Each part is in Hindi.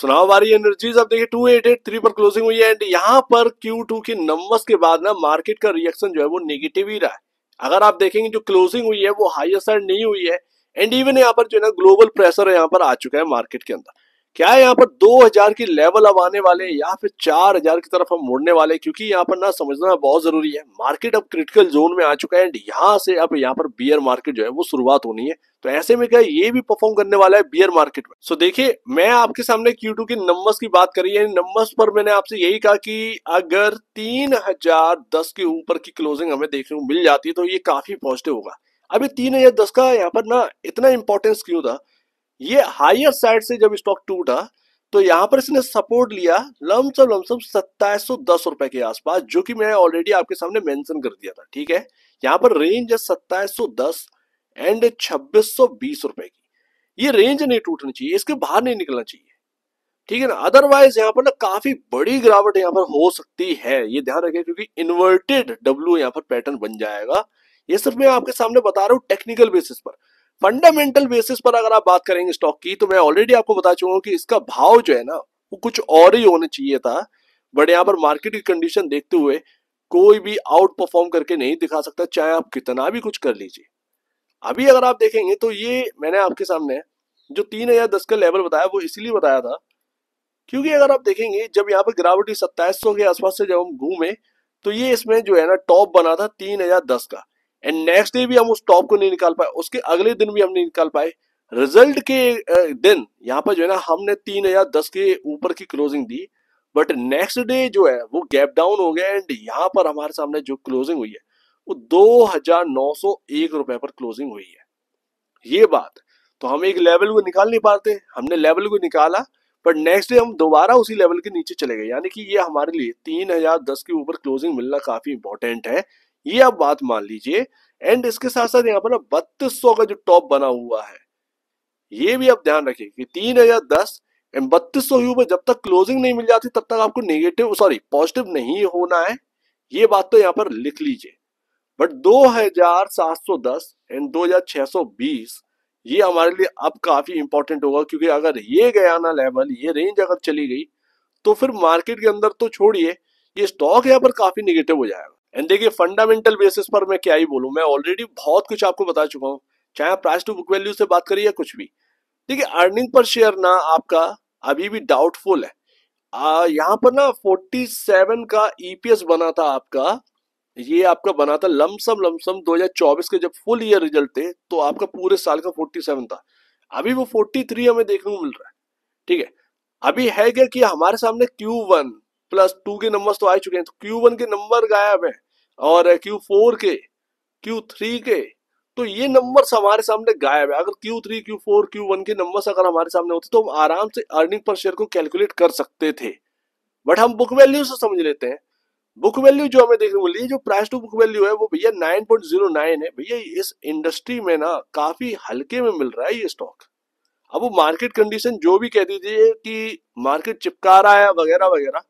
सुनाओ वारी हमारी एनर्जीज अब देखिए टू एट एट थ्री पर क्लोजिंग हुई है एंड यहाँ पर Q2 के नंबर्स के बाद ना मार्केट का रिएक्शन जो है वो नेगेटिव ही रहा है अगर आप देखेंगे जो क्लोजिंग हुई है वो हाइयर साइड नहीं हुई है एंड इवन यहाँ पर जो है ना ग्लोबल प्रेशर यहाँ पर आ चुका है मार्केट के अंदर क्या यहाँ पर 2000 की लेवल अब आने वाले या फिर 4000 की तरफ हम मुड़ने वाले क्योंकि यहाँ पर ना समझना बहुत जरूरी है मार्केट अब क्रिटिकल जोन में आ चुका है एंड यहाँ से अब यहाँ पर बियर मार्केट जो है वो शुरुआत होनी है तो ऐसे में क्या ये भी परफॉर्म करने वाला है बियर मार्केट में सो देखिये देखिए मैं आपके सामने Q2 के नंबर्स की बात करी है नंबर्स पर मैंने आपसे यही कहा कि अगर 3010 के ऊपर की क्लोजिंग हमें देखने को मिल जाती है तो ये काफी पॉजिटिव होगा अभी तीन हजार दस का यहाँ पर ना इतना इंपॉर्टेंस क्यों था ये हायर साइड से जब स्टॉक टूटा तो यहाँ पर इसने सपोर्ट लिया लमसम लमसम सत्ताईस सौ दस रुपए के आसपास जो कि मैंने ऑलरेडी आपके सामने मेंशन कर दिया था ठीक है यहां पर रेंज है सत्ताईस सौ दस एंड छब्बीस सौ बीस रुपए की ये रेंज नहीं टूटनी चाहिए इसके बाहर नहीं निकलना चाहिए ठीक है ना अदरवाइज यहाँ पर ना काफी बड़ी गिरावट यहाँ पर हो सकती है ये ध्यान रखें क्योंकि इन्वर्टेड डब्ल्यू यहाँ पर पैटर्न बन जाएगा ये सिर्फ मैं आपके सामने बता रहा हूँ टेक्निकल बेसिस पर फंडामेंटल बेसिस पर अगर आप बात करेंगे स्टॉक की तो मैं ऑलरेडी आपको बता चुका हूँ कि इसका भाव जो है ना वो कुछ और ही होना चाहिए था बट यहाँ पर मार्केट की कंडीशन देखते हुए कोई भी आउट परफॉर्म करके नहीं दिखा सकता चाहे आप कितना भी कुछ कर लीजिए अभी अगर आप देखेंगे तो ये मैंने आपके सामने जो तीन हजार दस का लेवल बताया वो इसलिए बताया था क्योंकि अगर आप देखेंगे जब यहाँ पर गिरावटी सत्ताईस के आसपास से जब हम घूमे तो ये इसमें जो है ना टॉप बना था तीन हजार दस का एंड नेक्स्ट डे भी हम उस टॉप को नहीं निकाल पाए उसके अगले दिन भी हम नहीं निकाल पाए रिजल्ट के दिन यहाँ पर जो है ना हमने तीन हजार दस के ऊपर की क्लोजिंग दी बट नेक्स्ट डे जो है वो गैप डाउन हो गया एंड यहाँ पर हमारे सामने जो क्लोजिंग हुई है वो दो हजार नौ सौ एक रुपए पर क्लोजिंग हुई है ये बात तो हम एक लेवल को निकाल नहीं पाते हमने लेवल को निकाला बट नेक्स्ट डे हम दोबारा उसी लेवल के नीचे चले गए यानी कि ये हमारे लिए तीन हजार दस के ऊपर क्लोजिंग मिलना काफी इंपॉर्टेंट है ये आप बात मान लीजिए एंड इसके साथ साथ यहाँ पर ना बत्तीस का जो टॉप बना हुआ है ये भी आप ध्यान रखिए कि तीन हजार दस एंड बत्तीस सौ में जब तक क्लोजिंग नहीं मिल जाती तब तक आपको नेगेटिव सॉरी पॉजिटिव नहीं होना है ये बात तो यहाँ पर लिख लीजिए बट 2710 एंड 2620 ये हमारे लिए अब काफी इंपॉर्टेंट होगा क्योंकि अगर ये गया ना लेवल ये रेंज अगर चली गई तो फिर मार्केट के अंदर तो छोड़िए ये स्टॉक यहाँ पर काफी निगेटिव हो जाएगा एंड देखिए फंडामेंटल बेसिस पर मैं क्या ही बोलू मैं ऑलरेडी बहुत कुछ आपको बता चुका हूँ चाहे आप प्राइस टू बुक वैल्यू से बात करिए या कुछ भी देखिए अर्निंग पर शेयर ना आपका अभी भी डाउटफुल है आ, यहाँ पर ना 47 का ईपीएस e बना था आपका ये आपका बना था लमसम लमसम 2024 के जब फुल ईयर रिजल्ट थे तो आपका पूरे साल का 47 था अभी वो 43 हमें देखने को मिल रहा है ठीक है अभी है क्या कि हमारे सामने Q1 प्लस टू के नंबर तो आ चुके हैं तो Q1 के नंबर गायब है और क्यू फोर के क्यू थ्री के तो ये नंबर्स हमारे सामने गायब है अगर Q three Q1 four Q one के नंबर्स अगर हमारे सामने होते तो हम आराम से अर्निंग पर शेयर को कैलकुलेट कर सकते थे बट हम बुक वैल्यू से समझ लेते हैं बुक वैल्यू जो हमें देखने को मिली जो प्राइस टू बुक वैल्यू है वो भैया नाइन पॉइंट जीरो नाइन है भैया इस इंडस्ट्री में ना काफी हल्के में मिल रहा है ये स्टॉक अब वो मार्केट कंडीशन जो भी कह दीजिए कि मार्केट चिपका रहा है वगैरह वगैरह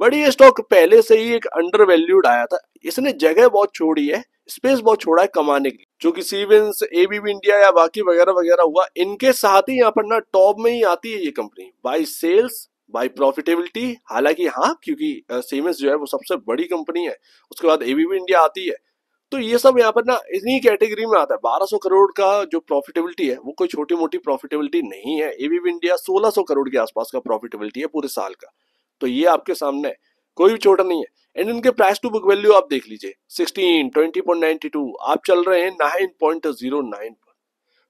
बट ये स्टॉक पहले से ही एक अंडर वैल्यूड आया था इसने जगह बहुत छोड़ी है स्पेस बहुत छोड़ा है कमाने के लिए जो कि सीवेंस एबीबी इंडिया या बाकी वगैरह वगैरह हुआ इनके साथ ही यहाँ पर ना टॉप में ही आती है ये company by sales by profitability हालांकि हाँ क्योंकि सीमेंस जो है वो सबसे बड़ी कंपनी है उसके बाद एबीबी इंडिया आती है तो ये सब यहाँ पर ना इन्हीं कैटेगरी में आता है 1200 करोड़ का जो प्रॉफिटेबिलिटी है वो कोई छोटी मोटी प्रॉफिटेबिलिटी नहीं है एबीबी इंडिया 1600 करोड़ के आसपास का प्रॉफिटेबिलिटी है पूरे साल का तो ये आपके सामने है कोई भी छोटा नहीं है एंड इनके प्राइस टू बुक वैल्यू आप देख लीजिए sixteen twenty point ninety two आप चल रहे हैं नाइन पॉइंट जीरो नाइन पर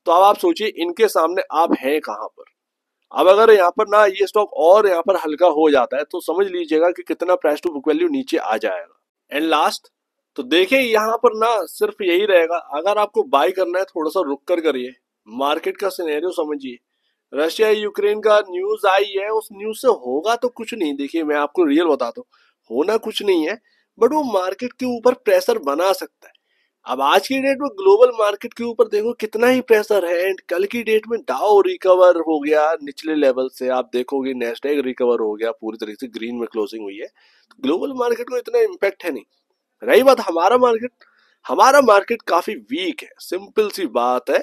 तो अब आप सोचिए इनके सामने आप हैं कहाँ पर अब अगर यहाँ पर ना ये स्टॉक और यहाँ पर हल्का हो जाता है तो समझ लीजिएगा कि कितना प्राइस टू बुक वैल्यू नीचे आ जाएगा एंड लास्ट तो देखिए यहाँ पर ना सिर्फ यही रहेगा अगर आपको बाय करना है थोड़ा सा रुक कर करिए मार्केट का सिनेरियो समझिए रशिया यूक्रेन का न्यूज आई है उस न्यूज से होगा तो कुछ नहीं देखिए मैं आपको रियल बता दू होना कुछ नहीं है बट वो मार्केट के ऊपर प्रेशर बना सकता है अब आज की डेट में ग्लोबल मार्केट के ऊपर देखो कितना ही प्रेशर है एंड कल की डेट में डाओ रिकवर हो गया निचले लेवल से आप देखोगे नेस्टेक रिकवर हो गया पूरी तरीके से ग्रीन में क्लोजिंग हुई है ग्लोबल तो मार्केट को इतना इम्पेक्ट है नहीं रही बात हमारा मार्केट हमारा मार्केट काफी वीक है सिंपल सी बात है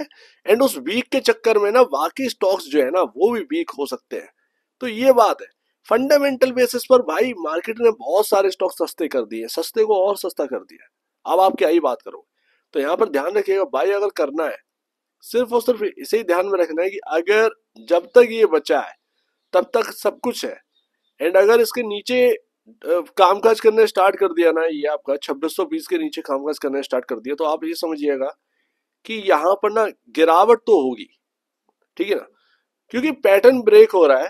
एंड उस वीक के चक्कर में ना बाकी स्टॉक्स जो है ना वो भी वीक हो सकते हैं तो ये बात है फंडामेंटल बेसिस पर भाई मार्केट ने बहुत सारे स्टॉक सस्ते कर दिए सस्ते को और सस्ता कर दिया अब आप क्या ही बात करोगे तो यहाँ पर ध्यान रखिएगा भाई अगर करना है सिर्फ और सिर्फ इसे ही ध्यान में रखना है कि अगर जब तक ये बचा है तब तक सब कुछ है एंड अगर इसके नीचे कामकाज करने स्टार्ट कर दिया ना ये आपका छब्बीस सौ बीस के नीचे कामकाज करने स्टार्ट कर दिया तो आप ये समझिएगा कि यहाँ पर ना गिरावट तो होगी ठीक है ना क्योंकि पैटर्न ब्रेक हो रहा है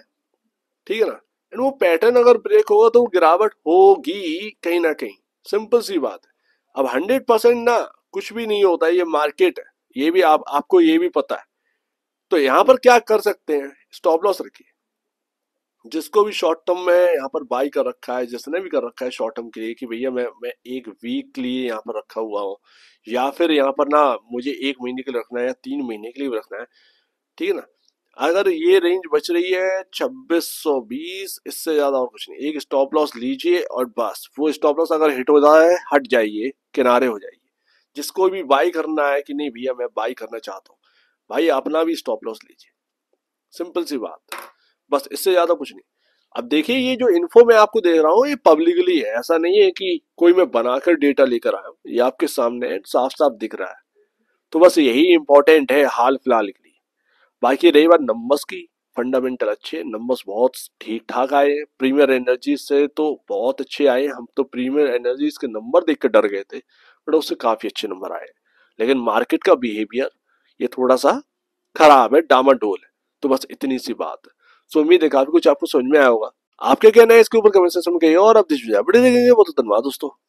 ठीक है ना एंड वो पैटर्न अगर ब्रेक होगा तो गिरावट होगी कहीं ना कहीं सिंपल सी बात है अब हंड्रेड परसेंट ना कुछ भी नहीं होता ये मार्केट है ये भी आप आपको ये भी पता है तो यहाँ पर क्या कर सकते हैं स्टॉप लॉस रखिए जिसको भी शॉर्ट टर्म में यहाँ पर बाई कर रखा है जिसने भी कर रखा है शॉर्ट टर्म के लिए कि भैया मैं मैं एक वीक के लिए यहाँ पर रखा हुआ हूँ या फिर यहाँ पर ना मुझे एक महीने के लिए रखना है या तीन महीने के लिए भी रखना है ठीक है ना अगर ये रेंज बच रही है 2620 इससे ज़्यादा और कुछ नहीं एक स्टॉप लॉस लीजिए और बस वो स्टॉप लॉस अगर हिट हो जाए हट जाइए किनारे हो जाइए जिसको भी बाई करना है कि नहीं भैया मैं बाई करना चाहता हूँ भाई अपना भी स्टॉप लॉस लीजिए सिंपल सी बात बस इससे ज्यादा कुछ नहीं अब देखिए ये जो इन्फो मैं आपको दे रहा हूँ ये पब्लिकली है ऐसा नहीं है कि कोई मैं बनाकर डेटा लेकर आया हूँ ये आपके सामने साफ साफ दिख रहा है तो बस यही इंपॉर्टेंट है हाल फिलहाल के लिए बाकी रही बात नंबर्स की फंडामेंटल अच्छे नंबर्स बहुत ठीक ठाक आए प्रीमियर एनर्जी से तो बहुत अच्छे आए हम तो प्रीमियर एनर्जीज के नंबर देख कर डर गए थे बट उससे काफ़ी अच्छे नंबर आए लेकिन मार्केट का बिहेवियर ये थोड़ा सा खराब है डामा डोल है तो बस इतनी सी बात है सो तो उम्मीद है काफी कुछ आपको समझ में आया होगा आपके कहना है इसके ऊपर कमेंट सेक्शन में कहिए और आप दिस बड़े देखेंगे बहुत धन्यवाद दोस्तों